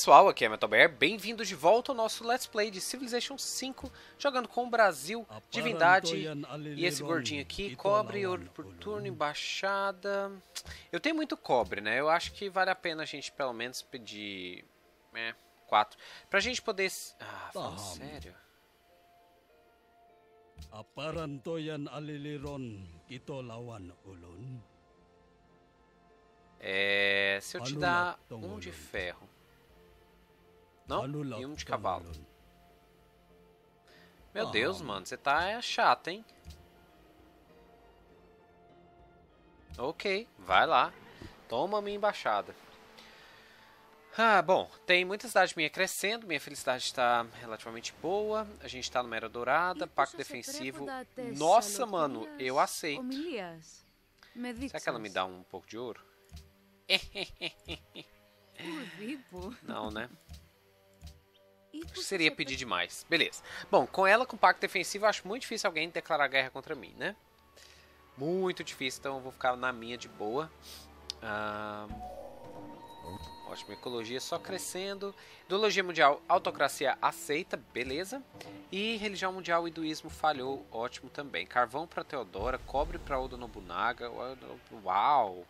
pessoal, aqui é MetalBear, bem-vindos de volta ao nosso Let's Play de Civilization 5, jogando com o Brasil, Divindade e esse gordinho aqui, cobre, ouro por turno, embaixada... Eu tenho muito cobre, né? Eu acho que vale a pena a gente pelo menos pedir... é, né, 4. Pra gente poder... Ah, fala sério? Aparantoyan É, se eu te dar um de ferro, não? E um de cavalo. Meu Deus, mano, você tá chato, hein? Ok, vai lá. Toma minha embaixada. Ah, bom, tem muita cidade minha crescendo, minha felicidade está relativamente boa, a gente está numa era dourada, pacto defensivo. Nossa, mano, eu aceito. Será que ela me dá um pouco de ouro? Não, né? Seria tá pedir demais. Beleza. Bom, com ela, com pacto defensivo, acho muito difícil alguém declarar guerra contra mim, né? Muito difícil, então eu vou ficar na minha de boa. Ah, ótimo, ecologia só crescendo. Ideologia mundial, autocracia aceita, beleza. E religião mundial, hinduísmo falhou, ótimo também. Carvão para Teodora, cobre para Oda Nobunaga. Uau!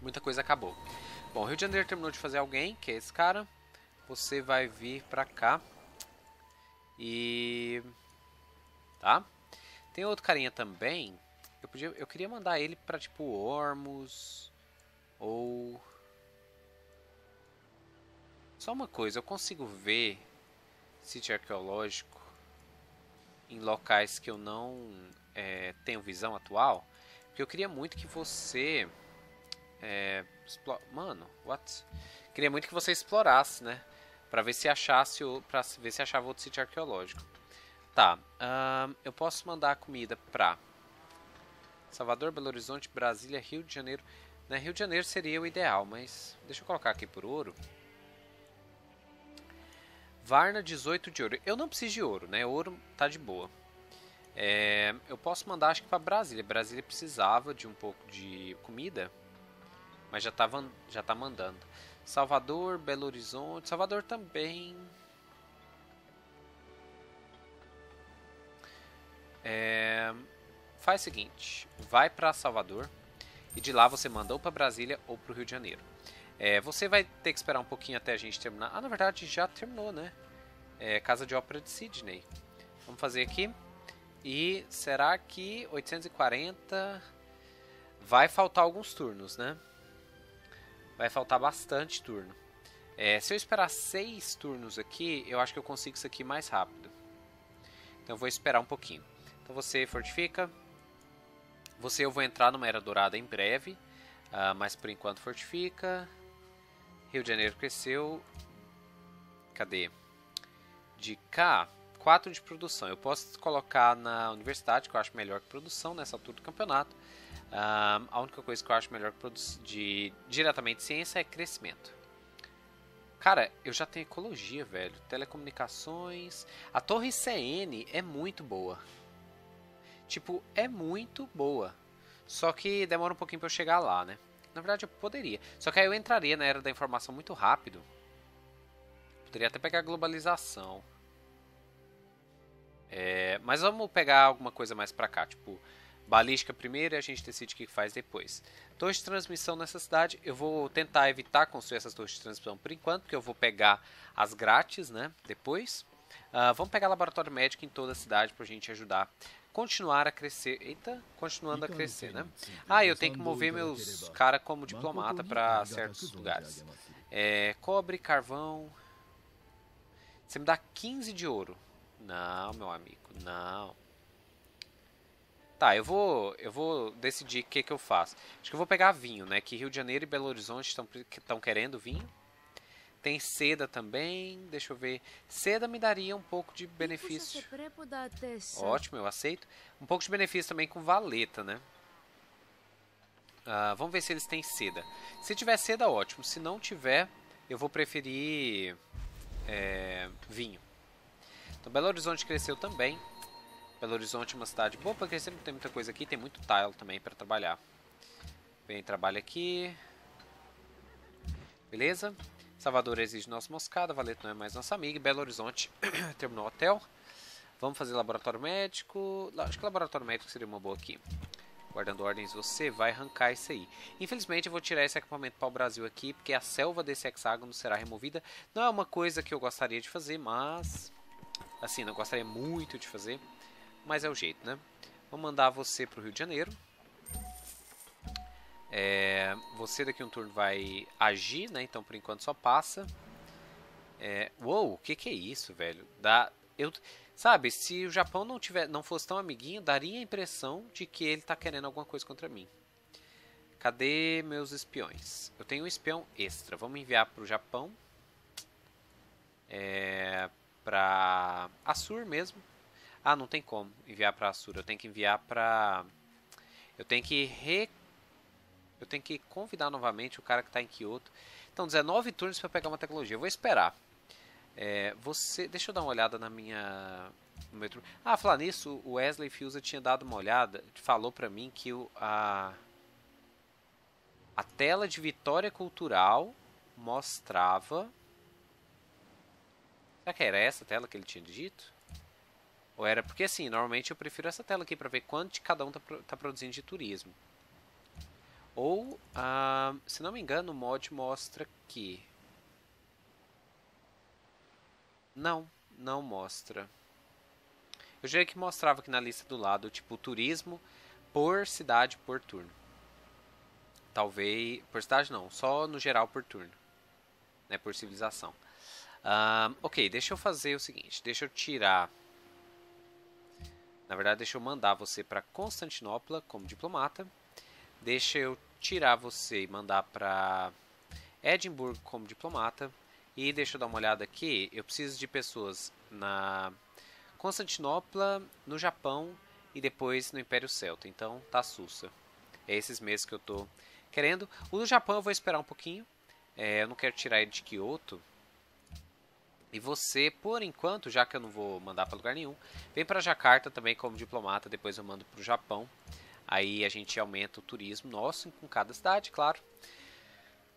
Muita coisa acabou. Bom, Rio de Janeiro terminou de fazer alguém, que é esse cara você vai vir para cá e tá? Tem outro carinha também. Eu podia, eu queria mandar ele para tipo Ormus ou só uma coisa, eu consigo ver sítio arqueológico em locais que eu não é, tenho visão atual. Porque eu queria muito que você. É, explore... Mano, what? Queria muito que você explorasse, né? para ver se achasse para ver se achava outro sítio arqueológico. Tá, eu posso mandar a comida para Salvador, Belo Horizonte, Brasília, Rio de Janeiro. Né, Rio de Janeiro seria o ideal, mas deixa eu colocar aqui por ouro. Varna 18 de ouro. Eu não preciso de ouro, né? Ouro tá de boa. É, eu posso mandar acho que para Brasília. Brasília precisava de um pouco de comida, mas já tá, já tá mandando. Salvador, Belo Horizonte. Salvador também. É... Faz o seguinte: vai para Salvador e de lá você manda ou para Brasília ou para o Rio de Janeiro. É, você vai ter que esperar um pouquinho até a gente terminar. Ah, na verdade já terminou, né? É, Casa de Ópera de Sydney. Vamos fazer aqui. E será que 840 vai faltar alguns turnos, né? vai faltar bastante turno. É, se eu esperar seis turnos aqui, eu acho que eu consigo isso aqui mais rápido. Então eu vou esperar um pouquinho. Então você fortifica. Você eu vou entrar numa Era Dourada em breve, uh, mas por enquanto fortifica. Rio de Janeiro cresceu. Cadê? De cá, 4 de produção. Eu posso colocar na universidade, que eu acho melhor que produção nessa altura do campeonato. Um, a única coisa que eu acho melhor de diretamente ciência é crescimento. Cara, eu já tenho ecologia, velho. Telecomunicações. A torre CN é muito boa. Tipo, é muito boa. Só que demora um pouquinho para eu chegar lá, né? Na verdade, eu poderia. Só que aí eu entraria na era da informação muito rápido. Poderia até pegar a globalização. É, mas vamos pegar alguma coisa mais pra cá. Tipo, balística primeiro e a gente decide o que faz depois. Torres de transmissão nessa cidade, eu vou tentar evitar construir essas torres de transmissão por enquanto, porque eu vou pegar as grátis, né? Depois. Uh, vamos pegar laboratório médico em toda a cidade para a gente ajudar continuar a crescer. Eita, continuando a crescer, né? Ah, eu tenho que é mover meus cara como diplomata para tá certos lugares. É, cobre, carvão. Você me dá 15 de ouro. Não, meu amigo, não. Tá, eu vou, eu vou decidir o que, que eu faço. Acho que eu vou pegar vinho, né? Que Rio de Janeiro e Belo Horizonte estão querendo vinho. Tem seda também. Deixa eu ver. Seda me daria um pouco de benefício. Ótimo, eu aceito. Um pouco de benefício também com valeta, né? Uh, vamos ver se eles têm seda. Se tiver seda, ótimo. Se não tiver, eu vou preferir é, vinho. Então, Belo Horizonte cresceu também. Belo Horizonte é uma cidade boa para crescer, não tem muita coisa aqui, tem muito tile também para trabalhar. Vem, trabalha aqui. Beleza? Salvador exige nossa moscada, Valeto não é mais nossa amiga, Belo Horizonte terminou o hotel. Vamos fazer laboratório médico. Acho que laboratório médico seria uma boa aqui. Guardando ordens, você vai arrancar isso aí. Infelizmente, eu vou tirar esse equipamento para o Brasil aqui, porque a selva desse hexágono será removida. Não é uma coisa que eu gostaria de fazer, mas... Assim, não gostaria muito de fazer mas é o jeito, né? Vou mandar você para o Rio de Janeiro. É, você daqui um turno vai agir, né? Então por enquanto só passa. É, uou, o que, que é isso, velho? Dá, eu, sabe, se o Japão não tiver, não fosse tão amiguinho, daria a impressão de que ele está querendo alguma coisa contra mim. Cadê meus espiões? Eu tenho um espião extra. Vamos enviar para o Japão. É, para Assur mesmo. Ah, não tem como enviar para Assura. Eu tenho que enviar para. Eu tenho que re... Eu tenho que convidar novamente o cara que está em Kyoto. Então, 19 turnos para pegar uma tecnologia. Eu vou esperar. É, você, deixa eu dar uma olhada na minha. No meu... Ah, falar nisso, o Wesley Fiusa tinha dado uma olhada, falou para mim que o, a a tela de Vitória Cultural mostrava. Será que era essa a tela que ele tinha dito? Ou era porque assim, normalmente eu prefiro essa tela aqui para ver quanto cada um tá, tá produzindo de turismo. Ou, ah, se não me engano, o mod mostra que não, não mostra. Eu diria que mostrava aqui na lista do lado, tipo, turismo por cidade por turno. Talvez. Por cidade não, só no geral por turno. Né, por civilização. Ah, ok, deixa eu fazer o seguinte: deixa eu tirar na verdade, deixa eu mandar você para Constantinopla como diplomata. Deixa eu tirar você e mandar para Edimburgo como diplomata. E deixa eu dar uma olhada aqui. Eu preciso de pessoas na Constantinopla, no Japão e depois no Império Celta. Então, tá sussa. É esses meses que eu tô querendo. O do Japão eu vou esperar um pouquinho. É, eu não quero tirar ele de Kyoto, e você, por enquanto, já que eu não vou mandar para lugar nenhum, vem para Jacarta também como diplomata, depois eu mando para o Japão. Aí a gente aumenta o turismo nosso com cada cidade, claro.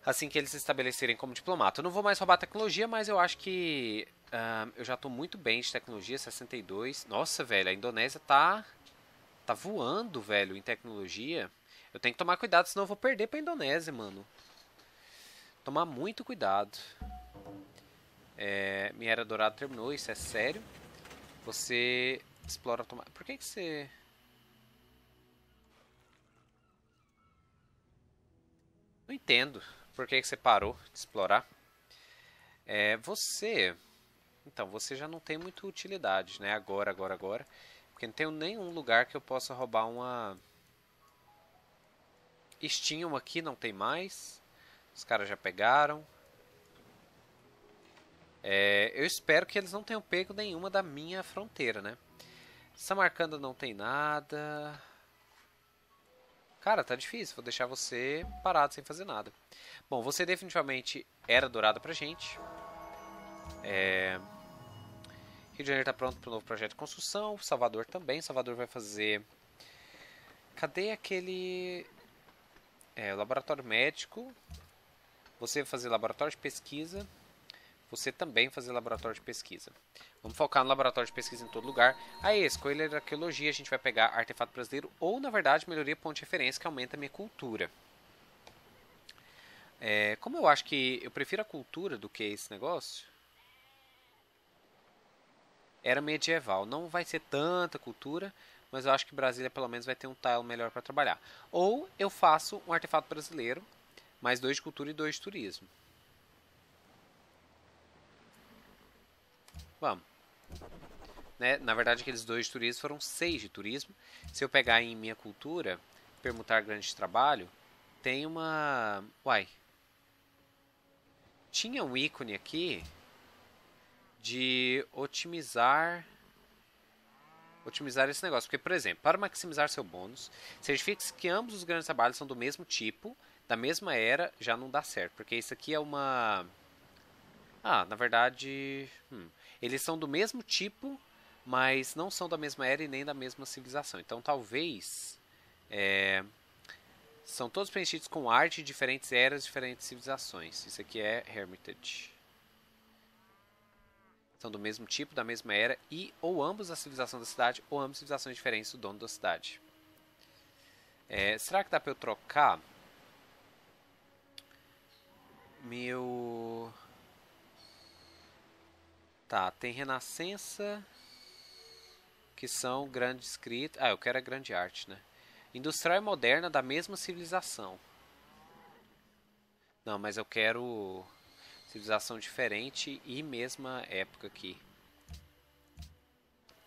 Assim que eles se estabelecerem como diplomata. Eu não vou mais roubar tecnologia, mas eu acho que uh, eu já estou muito bem de tecnologia, 62. Nossa, velho, a Indonésia tá, tá voando, velho, em tecnologia. Eu tenho que tomar cuidado, senão eu vou perder para a Indonésia, mano. Tomar muito cuidado. É, minha Era Dourada terminou, isso é sério. Você explora automaticamente. Por que, que você. Não entendo por que, que você parou de explorar. É, você. Então, você já não tem muita utilidade, né? Agora, agora, agora. Porque não tenho nenhum lugar que eu possa roubar uma. Steam aqui não tem mais. Os caras já pegaram. É, eu espero que eles não tenham pego nenhuma da minha fronteira, né? Samarcanda não tem nada. Cara, tá difícil. Vou deixar você parado sem fazer nada. Bom, você definitivamente era dourado pra gente. É... Rio de Janeiro tá pronto pro novo projeto de construção. Salvador também. Salvador vai fazer... Cadê aquele... É, laboratório médico. Você vai fazer laboratório de pesquisa você também fazer laboratório de pesquisa. Vamos focar no laboratório de pesquisa em todo lugar. Aí, escolha de arqueologia, a gente vai pegar artefato brasileiro ou, na verdade, melhoria ponto de referência que aumenta a minha cultura. É, como eu acho que eu prefiro a cultura do que esse negócio, era medieval. Não vai ser tanta cultura, mas eu acho que Brasília pelo menos vai ter um tile melhor para trabalhar. Ou eu faço um artefato brasileiro, mais dois de cultura e dois de turismo. Vamos. Né? Na verdade, aqueles dois de turismo foram seis de turismo. Se eu pegar em minha cultura, permutar grande trabalho, tem uma... Uai. Tinha um ícone aqui de otimizar otimizar esse negócio. Porque, por exemplo, para maximizar seu bônus, certifique-se que ambos os grandes trabalhos são do mesmo tipo, da mesma era, já não dá certo. Porque isso aqui é uma... Ah, na verdade... Hum. Eles são do mesmo tipo, mas não são da mesma era e nem da mesma civilização. Então talvez. É, são todos preenchidos com arte de diferentes eras, diferentes civilizações. Isso aqui é Hermitage. São do mesmo tipo, da mesma era e ou ambos a civilização da cidade ou ambos civilizações diferentes do dono da cidade. É, será que dá pra eu trocar? Meu. Tá, tem Renascença, que são grande escrita. Ah, eu quero a grande arte, né? Industrial e moderna da mesma civilização. Não, mas eu quero civilização diferente e mesma época aqui.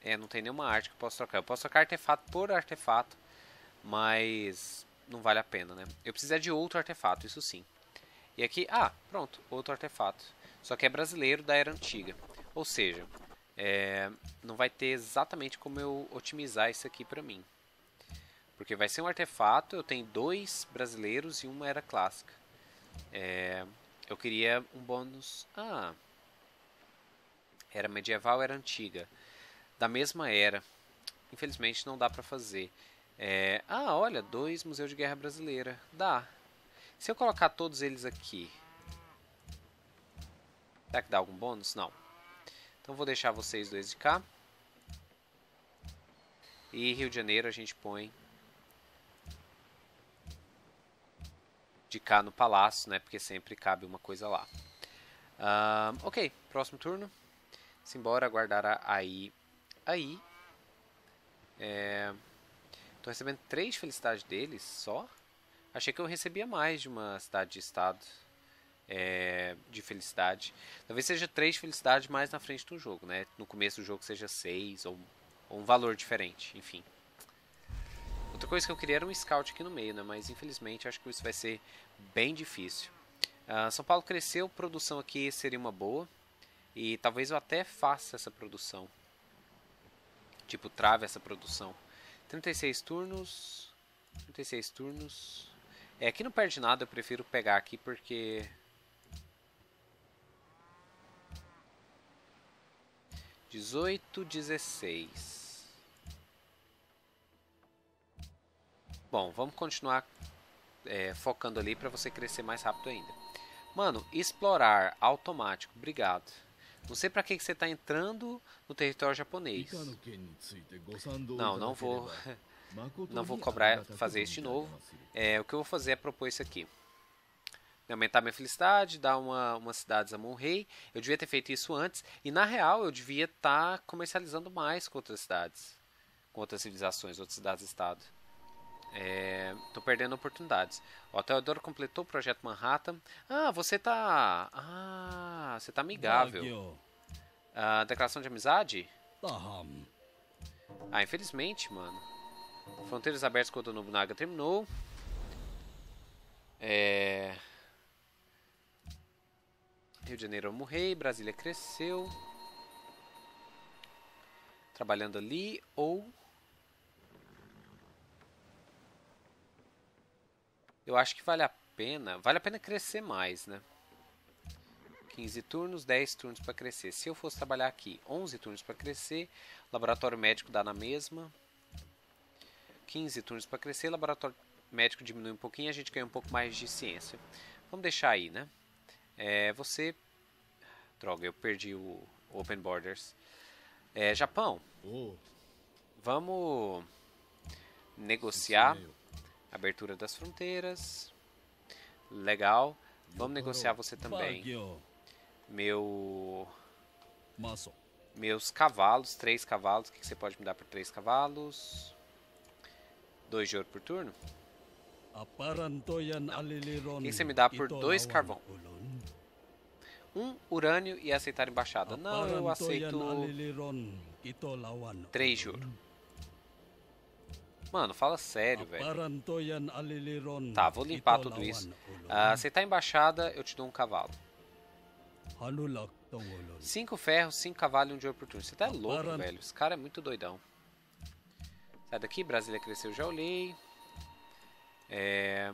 É, não tem nenhuma arte que eu posso trocar. Eu posso trocar artefato por artefato, mas não vale a pena, né? Eu preciso é de outro artefato, isso sim. E aqui, ah, pronto, outro artefato. Só que é brasileiro da era antiga. Ou seja, é, não vai ter exatamente como eu otimizar isso aqui para mim. Porque vai ser um artefato, eu tenho dois brasileiros e uma era clássica. É, eu queria um bônus... Ah, era medieval, era antiga. Da mesma era. Infelizmente não dá para fazer. É, ah, olha, dois Museu de Guerra Brasileira. Dá. Se eu colocar todos eles aqui... Será que dá algum bônus? Não. Então vou deixar vocês dois de cá. E Rio de Janeiro a gente põe de cá no palácio, né? Porque sempre cabe uma coisa lá. Um, ok, próximo turno. Simbora, aguardar aí. Aí. É... Tô recebendo três felicidades deles só. Achei que eu recebia mais de uma cidade de estado é, de felicidade. Talvez seja três felicidades mais na frente do jogo, né? No começo do jogo seja seis ou, ou, um valor diferente, enfim. Outra coisa que eu queria era um scout aqui no meio, né? Mas infelizmente acho que isso vai ser bem difícil. Uh, São Paulo cresceu, produção aqui seria uma boa. E talvez eu até faça essa produção. Tipo, trave essa produção. 36 turnos. 36 turnos. É, aqui não perde nada, eu prefiro pegar aqui porque Dezoito, dezesseis. Bom, vamos continuar é, focando ali para você crescer mais rápido ainda. Mano, explorar automático, obrigado. Não sei para que, que você está entrando no território japonês. Não, não vou, não vou cobrar fazer isso de novo. É, o que eu vou fazer é propor isso aqui aumentar minha felicidade, dar uma, umas cidades a Monrey. Eu devia ter feito isso antes. E na real, eu devia estar tá comercializando mais com outras cidades, com outras civilizações, outras cidades-estado. Estou é, perdendo oportunidades. O Teodoro completou o projeto Manhattan. Ah, você tá. Ah, você tá amigável. Ah, declaração de amizade? Ah, infelizmente, mano. Fronteiras abertas com o Nobunaga terminou. É. Rio de Janeiro eu morri, Brasília cresceu. Trabalhando ali ou. Eu acho que vale a pena. Vale a pena crescer mais, né? 15 turnos, 10 turnos para crescer. Se eu fosse trabalhar aqui, 11 turnos para crescer. Laboratório médico dá na mesma. 15 turnos para crescer. Laboratório médico diminui um pouquinho. A gente ganha um pouco mais de ciência. Vamos deixar aí, né? É, você. Droga, eu perdi o Open Borders. É, Japão. Oh. Vamos negociar abertura das fronteiras. Legal. Vamos negociar você também. Meu. Meus cavalos, três cavalos. O que você pode me dar por três cavalos? Dois de ouro por turno? O que você me dá por dois carvão? um urânio e aceitar embaixada. Não, eu aceito três juros. Mano, fala sério, velho. Tá, vou limpar tudo isso. Ah, aceitar embaixada, eu te dou um cavalo. Cinco ferros, cinco cavalos e um de oportunidade. Você tá louco, velho. Esse cara é muito doidão. Sai daqui, Brasília cresceu, já olhei. É...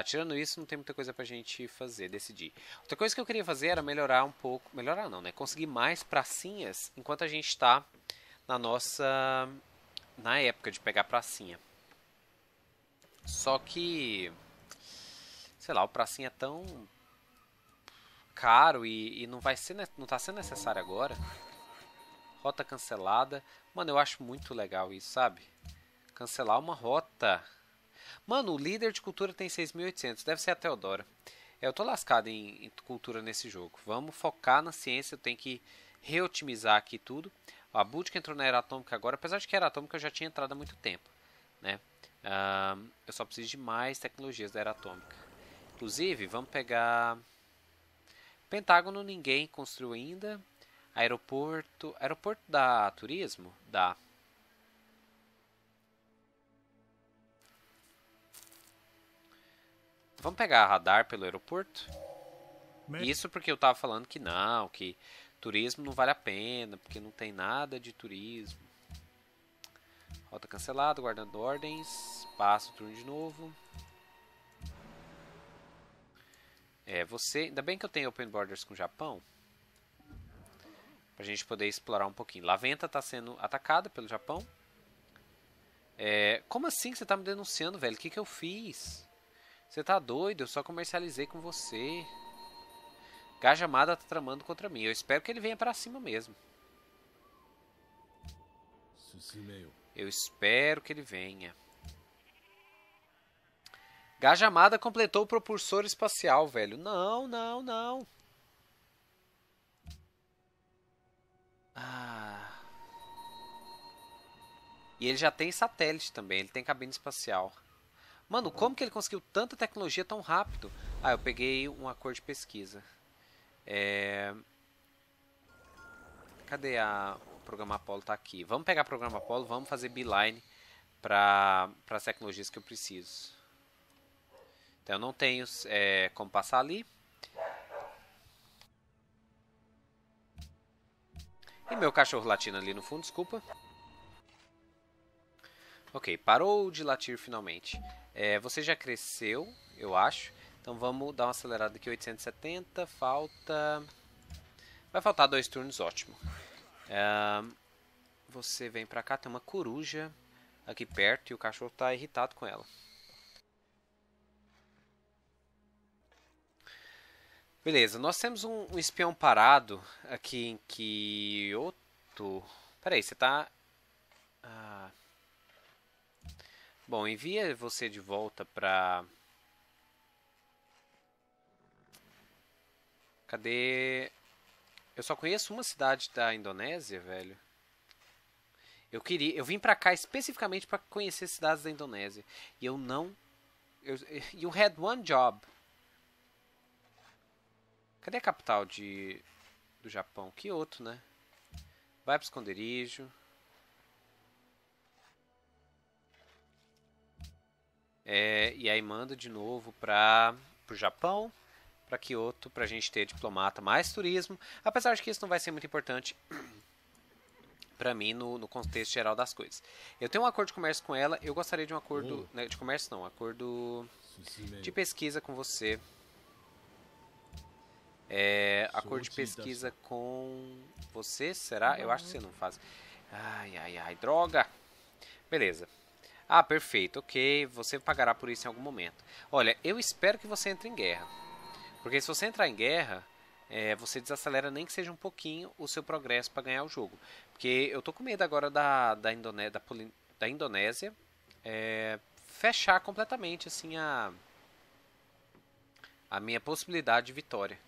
Tá, tirando isso, não tem muita coisa pra gente fazer, decidir. Outra coisa que eu queria fazer era melhorar um pouco. Melhorar não, né? Conseguir mais pracinhas enquanto a gente tá na nossa. Na época de pegar pracinha. Só que. Sei lá, o pracinha é tão. caro e, e não vai ser. Né, não tá sendo necessário agora. Rota cancelada. Mano, eu acho muito legal isso, sabe? Cancelar uma rota. Mano, o líder de cultura tem 6.800, deve ser a Teodora. É, eu tô lascado em, em, cultura nesse jogo. Vamos focar na ciência, eu tenho que reotimizar aqui tudo. A Bud que entrou na era atômica agora, apesar de que era atômica eu já tinha entrado há muito tempo, né? eu só preciso de mais tecnologias da era atômica. Inclusive, vamos pegar... Pentágono ninguém construiu ainda. Aeroporto... Aeroporto da Turismo? Dá. Da... Vamos pegar radar pelo aeroporto? Né? Isso porque eu tava falando que não, que turismo não vale a pena, porque não tem nada de turismo. Rota cancelada, guardando ordens. Passo o turno de novo. É, você. Ainda bem que eu tenho Open Borders com o Japão. Pra gente poder explorar um pouquinho. Laventa tá sendo atacada pelo Japão. É, como assim que você tá me denunciando, velho? O que, que eu fiz? Você tá doido? Eu só comercializei com você. Gajamada tá tramando contra mim. Eu espero que ele venha pra cima mesmo. Eu espero que ele venha. Gajamada completou o propulsor espacial, velho. Não, não, não. Ah. E ele já tem satélite também. Ele tem cabine espacial. Mano, como que ele conseguiu tanta tecnologia tão rápido? Ah, eu peguei uma cor de pesquisa. É... Cadê a... o programa Apollo? Tá aqui. Vamos pegar o programa Apollo, vamos fazer beeline para as tecnologias que eu preciso. Então eu não tenho é, como passar ali. E meu cachorro latindo ali no fundo, desculpa. Ok, parou de latir finalmente. É, você já cresceu, eu acho. Então vamos dar uma acelerada aqui, 870, falta... Vai faltar dois turnos, ótimo. É, você vem pra cá, tem uma coruja aqui perto e o cachorro tá irritado com ela. Beleza, nós temos um, um espião parado aqui em Kyoto. Peraí, você tá... Ah, Bom, envia você de volta para Cadê? Eu só conheço uma cidade da Indonésia, velho. Eu queria, eu vim para cá especificamente para conhecer cidades da Indonésia e eu não eu you had one job. Cadê a capital de do Japão? Que outro, né? Vai pro esconderijo. É, e aí manda de novo para o Japão, para Kyoto, para a gente ter diplomata, mais turismo. Apesar de que isso não vai ser muito importante para mim no, no, contexto geral das coisas. Eu tenho um acordo de comércio com ela, eu gostaria de um acordo. Oh. Né, de comércio não, um acordo de pesquisa com você. É, acordo de pesquisa com você, será? Eu acho que você não faz. Ai, ai, ai, droga! Beleza, ah, perfeito, ok, você pagará por isso em algum momento. Olha, eu espero que você entre em guerra. Porque se você entrar em guerra, é, você desacelera nem que seja um pouquinho o seu progresso para ganhar o jogo. Porque eu tô com medo agora da, da, Indone da, Poli da Indonésia é, fechar completamente assim a, a minha possibilidade de vitória.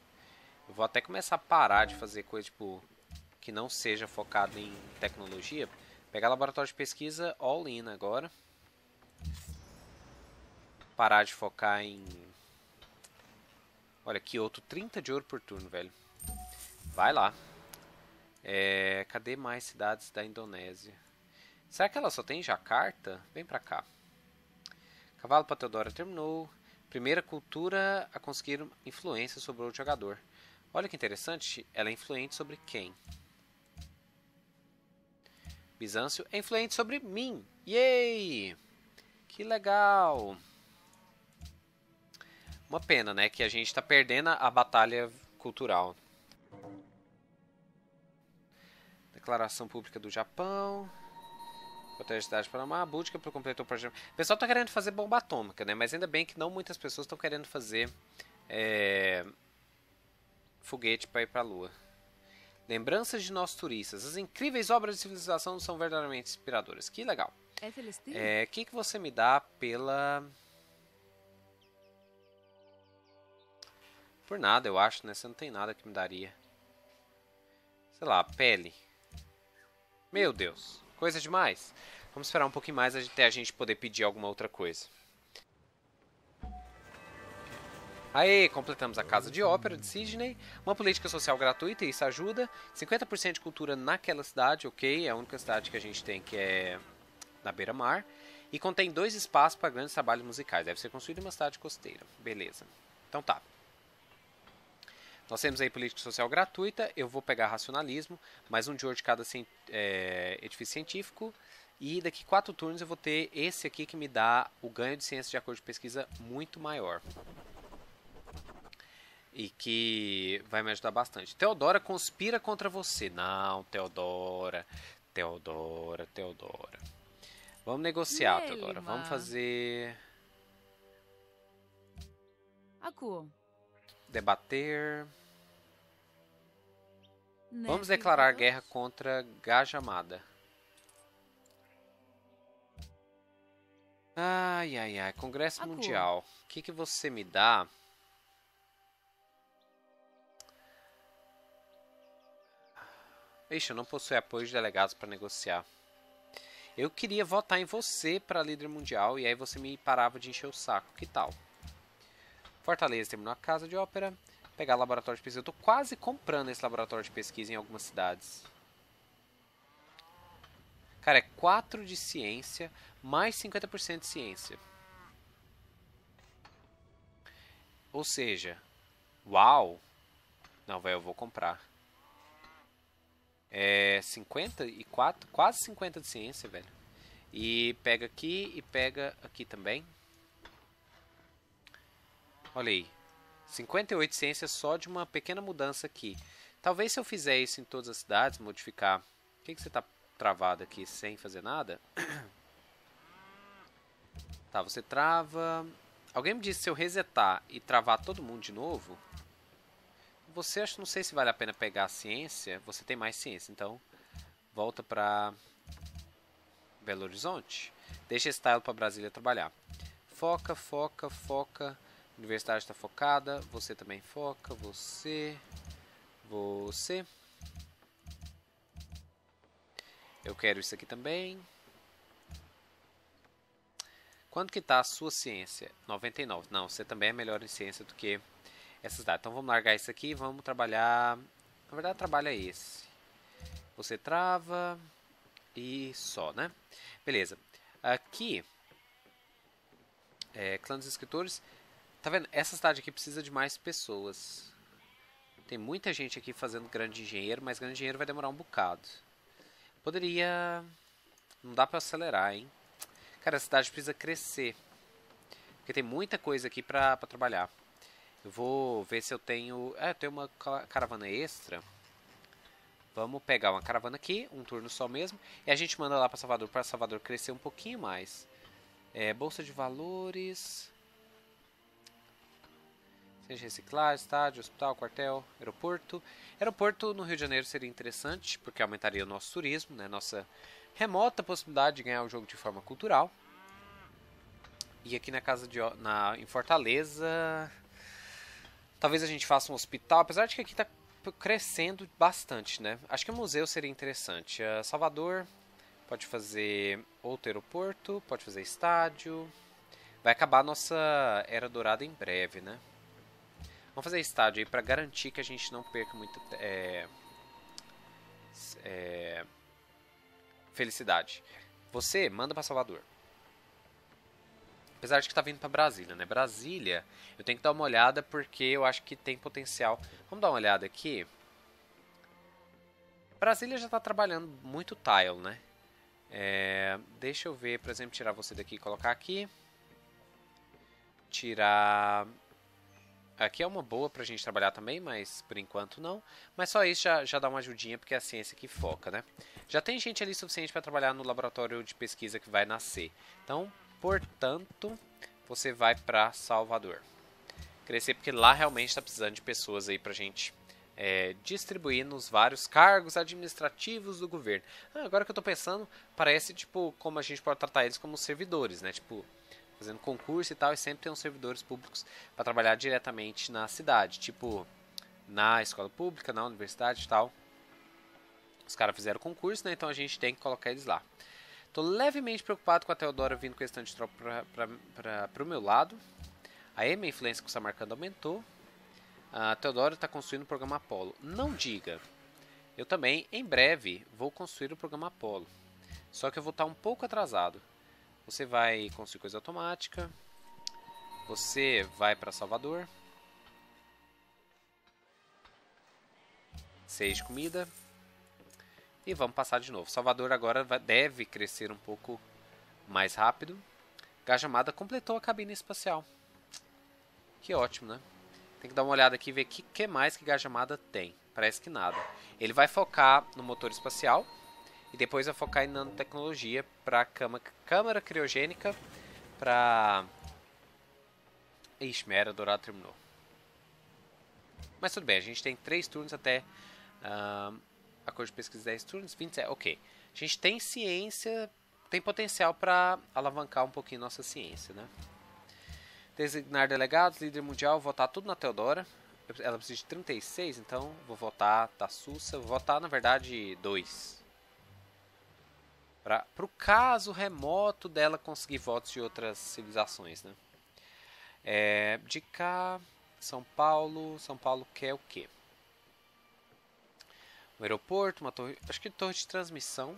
Eu vou até começar a parar de fazer coisa tipo que não seja focado em tecnologia. Pegar laboratório de pesquisa all in agora parar de focar em... Olha, que outro 30 de ouro por turno, velho. Vai lá. É, cadê mais cidades da Indonésia? Será que ela só tem Jacarta? Vem pra cá. Cavalo pra Teodora terminou. Primeira cultura a conseguir influência sobre o jogador. Olha que interessante, ela é influente sobre quem? Bizâncio é influente sobre mim. Yay! Que legal! Uma pena, né? Que a gente tá perdendo a batalha cultural. Declaração Pública do Japão. Protege a cidade para uma busca para completar o projeto. O pessoal tá querendo fazer bomba atômica, né? Mas ainda bem que não muitas pessoas estão querendo fazer é, foguete para ir para a Lua. Lembranças de nós turistas. As incríveis obras de civilização são verdadeiramente inspiradoras. Que legal. É, é que, que você me dá pela Por nada, eu acho, né? Você não tem nada que me daria. Sei lá, pele. Meu Deus, coisa demais. Vamos esperar um pouquinho mais até a gente poder pedir alguma outra coisa. Aê, completamos a Casa de Ópera de Sydney, uma política social gratuita e isso ajuda. 50% de cultura naquela cidade, ok, é a única cidade que a gente tem que é na beira-mar. E contém dois espaços para grandes trabalhos musicais, deve ser construída uma cidade costeira, beleza. Então tá, nós temos aí política social gratuita, eu vou pegar racionalismo, mais um de hoje cada assim, é, edifício científico. E daqui quatro turnos eu vou ter esse aqui que me dá o ganho de ciência de acordo de pesquisa muito maior. E que vai me ajudar bastante. Teodora conspira contra você. Não, Teodora. Teodora, Teodora. Vamos negociar, Teodora. Vamos fazer. Aku. Debater. Né? Vamos declarar então guerra contra Gajamada. Ai, ai, ai. Congresso Acu. Mundial. O que, que você me dá? Ixi, eu não possui apoio de delegados para negociar. Eu queria votar em você para líder mundial e aí você me parava de encher o saco. Que tal? Fortaleza terminou a casa de ópera pegar laboratório de pesquisa. Eu tô quase comprando esse laboratório de pesquisa em algumas cidades. Cara, é 4 de ciência, mais 50% de ciência. Ou seja, uau! Não, velho, eu vou comprar. É 54, quase 50 de ciência, velho. E pega aqui e pega aqui também. Olha aí. 58 ciências só de uma pequena mudança aqui. Talvez se eu fizer isso em todas as cidades, modificar. Por que, que você está travado aqui sem fazer nada? tá, você trava. Alguém me disse se eu resetar e travar todo mundo de novo. Você acho não sei se vale a pena pegar a ciência. Você tem mais ciência, então volta para Belo Horizonte. Deixa esse tile para Brasília trabalhar. Foca, foca, foca universidade está focada, você também foca, você, você. Eu quero isso aqui também. Quanto que está a sua ciência? 99. Não, você também é melhor em ciência do que essas datas. Então vamos largar isso aqui, vamos trabalhar... Na verdade, trabalha é esse. Você trava e só, né? Beleza. Aqui, é, clã dos escritores, Tá vendo? Essa cidade aqui precisa de mais pessoas. Tem muita gente aqui fazendo grande engenheiro, mas grande engenheiro vai demorar um bocado. Poderia... Não dá pra acelerar, hein? Cara, a cidade precisa crescer. Porque tem muita coisa aqui pra, pra trabalhar. Eu vou ver se eu tenho... Ah, eu tenho uma caravana extra. Vamos pegar uma caravana aqui, um turno só mesmo. E a gente manda lá pra Salvador, pra Salvador crescer um pouquinho mais. É, bolsa de valores seja reciclar, estádio, hospital, quartel, aeroporto. Aeroporto no Rio de Janeiro seria interessante, porque aumentaria o nosso turismo, né? nossa remota possibilidade de ganhar o jogo de forma cultural. E aqui na casa de na, em Fortaleza, talvez a gente faça um hospital, apesar de que aqui está crescendo bastante, né? Acho que o museu seria interessante. Uh, Salvador pode fazer outro aeroporto, pode fazer estádio. Vai acabar a nossa era dourada em breve, né? Vamos fazer estádio aí para garantir que a gente não perca muito é, é, felicidade. Você manda para Salvador. Apesar de que tá vindo para Brasília, né? Brasília, eu tenho que dar uma olhada porque eu acho que tem potencial. Vamos dar uma olhada aqui. Brasília já tá trabalhando muito tile, né? É, deixa eu ver, por exemplo, tirar você daqui e colocar aqui. Tirar Aqui é uma boa pra gente trabalhar também, mas por enquanto não. Mas só isso já, já dá uma ajudinha, porque é a ciência que foca, né? Já tem gente ali suficiente para trabalhar no laboratório de pesquisa que vai nascer. Então, portanto, você vai para Salvador. Crescer, porque lá realmente está precisando de pessoas aí pra gente é, distribuir nos vários cargos administrativos do governo. Ah, agora que eu tô pensando, parece tipo como a gente pode tratar eles como servidores, né? Tipo, fazendo concurso e tal, e sempre tem uns servidores públicos para trabalhar diretamente na cidade, tipo na escola pública, na universidade e tal. Os caras fizeram concurso, né? Então a gente tem que colocar eles lá. Tô levemente preocupado com a Teodora vindo com questão de tropa para o meu lado. A minha influência com o Samarcando aumentou. A Teodora está construindo o programa Apollo. Não diga. Eu também, em breve, vou construir o programa Apollo. Só que eu vou estar tá um pouco atrasado. Você vai construir coisa automática. Você vai para Salvador. Seis de comida. E vamos passar de novo. Salvador agora deve crescer um pouco mais rápido. Gajamada completou a cabine espacial. Que ótimo, né? Tem que dar uma olhada aqui e ver o que, que mais que Gajamada tem. Parece que nada. Ele vai focar no motor espacial e depois a focar em nanotecnologia para câmara criogênica para Ixi, minha era terminou. Mas tudo bem, a gente tem 3 turnos até uh, a cor de pesquisa 10 é turnos, 27, ok. A gente tem ciência, tem potencial para alavancar um pouquinho nossa ciência, né? Designar delegados, líder mundial, votar tudo na Teodora. Ela precisa de 36, então vou votar da Sussa. Vou votar, na verdade, 2 para o caso remoto dela conseguir votos de outras civilizações. Né? É, de cá, São Paulo. São Paulo quer o quê? Um aeroporto, uma torre. Acho que torre de transmissão.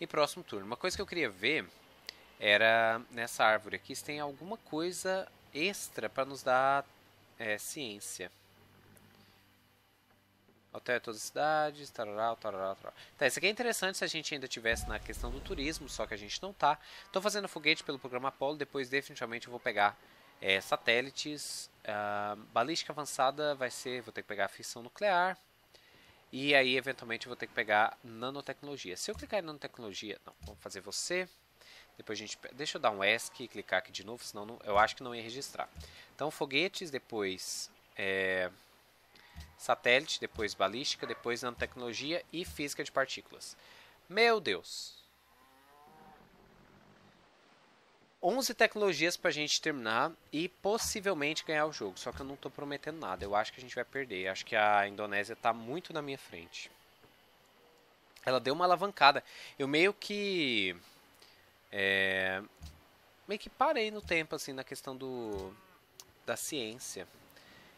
E próximo turno. Uma coisa que eu queria ver era nessa árvore aqui se tem alguma coisa extra para nos dar é, ciência. Hotel todas as cidades, tararau, tararau, tararau. Tá, isso aqui é interessante se a gente ainda tivesse na questão do turismo, só que a gente não tá. Tô fazendo foguete pelo programa Apollo, depois definitivamente eu vou pegar é, satélites. Uh, balística avançada vai ser, vou ter que pegar fissão nuclear. E aí, eventualmente, eu vou ter que pegar nanotecnologia. Se eu clicar em nanotecnologia, não, vamos fazer você. Depois a gente. Deixa eu dar um ESC e clicar aqui de novo, senão não, eu acho que não ia registrar. Então, foguetes, depois. É, satélite, depois balística, depois nanotecnologia e física de partículas. Meu Deus! 11 tecnologias pra gente terminar e possivelmente ganhar o jogo. Só que eu não tô prometendo nada. Eu acho que a gente vai perder. Acho que a Indonésia tá muito na minha frente. Ela deu uma alavancada. Eu meio que. É, meio que parei no tempo, assim, na questão do. da ciência.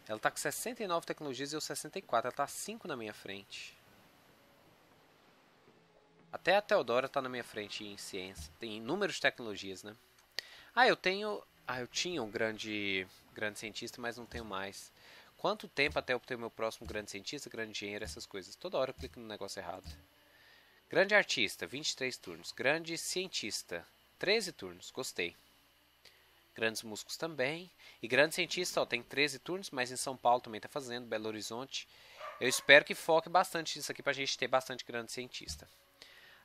Ela está com 69 tecnologias e eu 64. Ela está 5 na minha frente. Até a Teodora está na minha frente em ciência. Tem inúmeros tecnologias, né? Ah, eu tenho... Ah, eu tinha um grande, grande cientista, mas não tenho mais. Quanto tempo até eu obter o meu próximo grande cientista, grande engenheiro, essas coisas? Toda hora eu clico no negócio errado. Grande artista, 23 turnos. Grande cientista, 13 turnos. Gostei grandes músicos também. E grande cientista, ó, tem 13 turnos, mas em São Paulo também está fazendo, Belo Horizonte. Eu espero que foque bastante nisso aqui para a gente ter bastante grande cientista.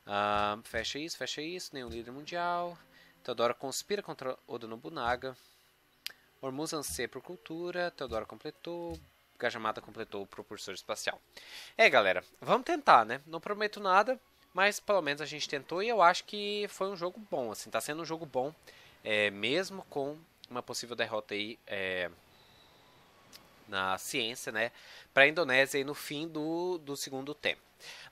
Ah, fecha isso, fecha isso, nenhum líder mundial. Teodoro conspira contra Oda Nobunaga. Hormuz anseia por cultura. Teodoro completou. Gajamata completou o propulsor espacial. É, galera, vamos tentar, né? Não prometo nada, mas pelo menos a gente tentou e eu acho que foi um jogo bom, assim, tá sendo um jogo bom é, mesmo com uma possível derrota aí é, na ciência, né, para a Indonésia no fim do, do segundo tempo.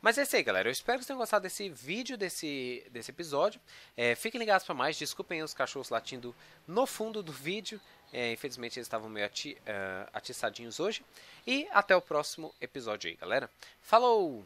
Mas é isso aí, galera. Eu espero que vocês tenham gostado desse vídeo, desse, desse episódio. É, fiquem ligados para mais. Desculpem os cachorros latindo no fundo do vídeo. É, infelizmente, eles estavam meio ati, uh, atiçadinhos hoje. E até o próximo episódio aí, galera. Falou!